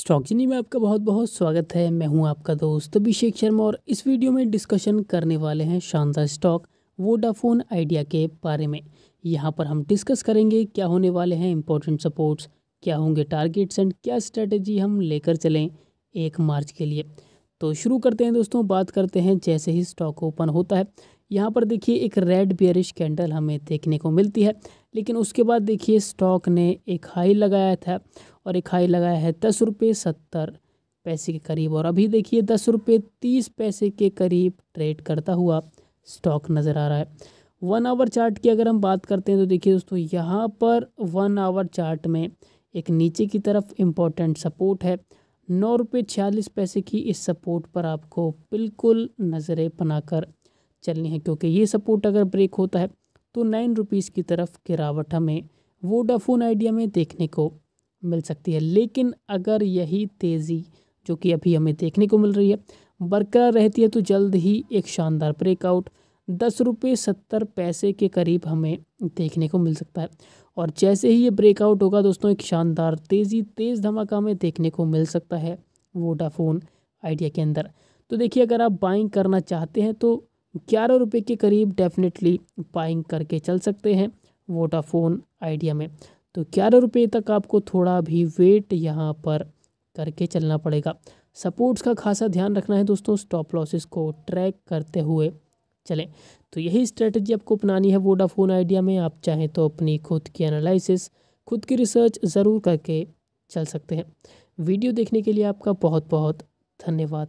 stock स्टॉकजनी में आपका बहुत बहुत स्वागत है मैं हूं आपका दोस्त अभिषेक शर्मा और इस वीडियो में डिस्कशन करने वाले हैं शानदार स्टॉक वोडाफोन आइडिया के बारे में यहां पर हम डिस्कस करेंगे क्या होने वाले हैं इंपॉर्टेंट सपोर्ट्स क्या होंगे टारगेट्स एंड क्या स्ट्रेटजी हम लेकर चलें एक मार्च के लिए तो शुरू करते हैं दोस्तों बात करते हैं जैसे ही स्टॉक ओपन होता है यहाँ पर देखिए एक रेड बियरिश कैंडल हमें देखने को मिलती है लेकिन उसके बाद देखिए स्टॉक ने एक हाई लगाया था और एक हाई लगाया है दस रुपये सत्तर पैसे के करीब और अभी देखिए दस रुपये तीस पैसे के करीब ट्रेड करता हुआ स्टॉक नज़र आ रहा है वन आवर चार्ट की अगर हम बात करते हैं तो देखिए दोस्तों यहाँ पर वन आवर चार्ट में एक नीचे की तरफ इम्पोर्टेंट सपोर्ट है नौ रुपये छियालीस पैसे की इस सपोर्ट पर आपको बिल्कुल नज़रें बनाकर चलनी है क्योंकि ये सपोर्ट अगर ब्रेक होता है तो नाइन रुपीज़ की तरफ गिरावट हमें वोडाफोन आइडिया में देखने को मिल सकती है लेकिन अगर यही तेज़ी जो कि अभी हमें देखने को मिल रही है बरकरार रहती है तो जल्द ही एक शानदार ब्रेकआउट दस रुपये सत्तर पैसे के करीब हमें देखने को मिल सकता है और जैसे ही ये ब्रेकआउट होगा दोस्तों एक शानदार तेज़ी तेज़ धमाका हमें देखने को मिल सकता है वोडाफोन आइडिया के अंदर तो देखिए अगर आप बाइंग करना चाहते हैं तो ग्यारह रुपये के करीब डेफिनेटली बाइंग करके चल सकते हैं वोडाफोन आइडिया में तो ग्यारह रुपये तक आपको थोड़ा भी वेट यहाँ पर करके चलना पड़ेगा सपोर्ट्स का खासा ध्यान रखना है दोस्तों स्टॉप लॉसेस को ट्रैक करते हुए चलें तो यही स्ट्रेटजी आपको अपनानी है वोडाफोन आइडिया में आप चाहें तो अपनी खुद की एनालिसिस खुद की रिसर्च ज़रूर करके चल सकते हैं वीडियो देखने के लिए आपका बहुत बहुत धन्यवाद